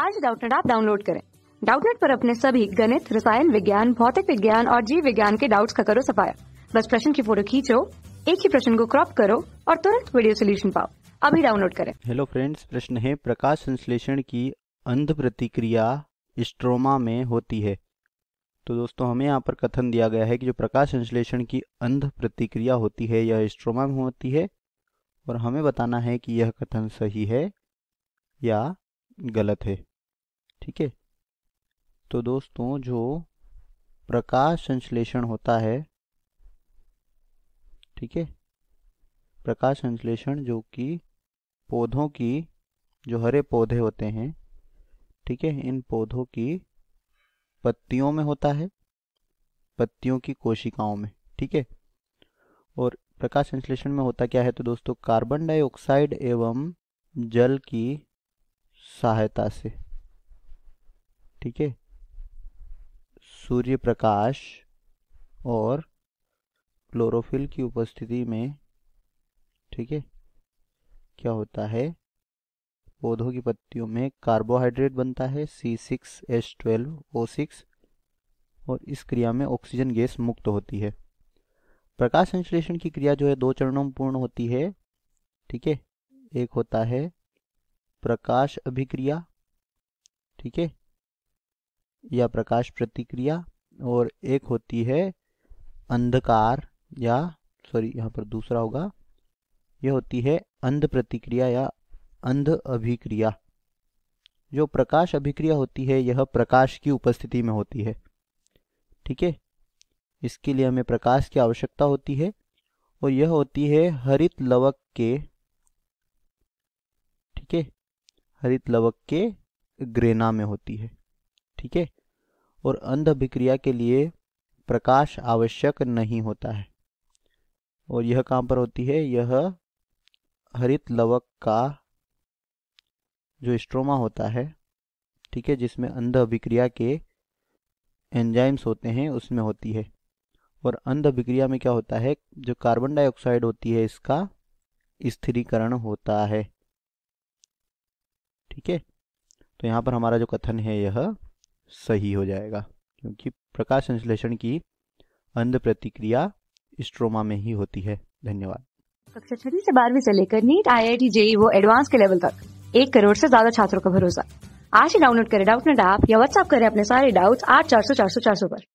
आज डाउटनेट आप डाउनलोड करें डाउटनेट पर अपने सभी गणित रसायन विज्ञान भौतिक विज्ञान और जीव विज्ञान के डाउट्स का करो सफाया बस प्रश्न की फोटो खींचो एक ही प्रश्न को क्रॉप करो और तुरंत वीडियो सोल्यूशन पाओ अभी डाउनलोड करें हेलो फ्रेंड्स प्रश्न है प्रकाश संश्लेषण की अंध प्रतिक्रिया स्ट्रोमा में होती है तो दोस्तों हमें यहाँ पर कथन दिया गया है कि जो प्रकाश संश्लेषण की अंध प्रतिक्रिया होती है यह स्ट्रोमा में होती है और हमें बताना है कि यह कथन सही है या गलत है ठीक है तो दोस्तों जो प्रकाश संश्लेषण होता है ठीक है प्रकाश संश्लेषण जो कि पौधों की जो हरे पौधे होते हैं ठीक है इन पौधों की पत्तियों में होता है पत्तियों की कोशिकाओं में ठीक है और प्रकाश संश्लेषण में होता क्या है तो दोस्तों कार्बन डाइऑक्साइड एवं जल की सहायता से ठीक है सूर्य प्रकाश और क्लोरोफिल की उपस्थिति में ठीक है क्या होता है पौधों की पत्तियों में कार्बोहाइड्रेट बनता है C six twelve O six और इस क्रिया में ऑक्सीजन गैस मुक्त होती है प्रकाश संश्लेषण की क्रिया जो है दो चरणों में पूर्ण होती है ठीक है एक होता है प्रकाश अभिक्रिया ठीक है या प्रकाश प्रतिक्रिया और एक होती है अंधकार या सॉरी यहाँ पर दूसरा होगा यह होती है अंध प्रतिक्रिया या अंध अभिक्रिया जो प्रकाश अभिक्रिया होती है यह प्रकाश की उपस्थिति में होती है ठीक है इसके लिए हमें प्रकाश की आवश्यकता होती है और यह होती है हरित लवक के ठीक है हरित लवक के ग्रेना में होती है ठीक है और अंध अभिक्रिया के लिए प्रकाश आवश्यक नहीं होता है और यह कहां पर होती है यह हरित लवक का जो स्ट्रोमा होता है ठीक है जिसमें अंध अभिक्रिया के एंजाइम्स होते हैं उसमें होती है और अंध अभिक्रिया में क्या होता है जो कार्बन डाइऑक्साइड होती है इसका स्थिरीकरण होता है ठीक है तो यहाँ पर हमारा जो कथन है यह सही हो जाएगा क्योंकि प्रकाश संश्लेषण की अंध प्रतिक्रिया स्ट्रोमा में ही होती है धन्यवाद कक्षा छठी से बारहवीं से लेकर NEET I I T JEE वो एडवांस के लेवल तक एक करोड़ से ज्यादा छात्रों का भरोसा आज ही डाउनलोड करें डाउट नेट ऐप या व्हाट्सएप करें अपने सारे डाउट्स आठ चार सौ चार सौ चार सौ पर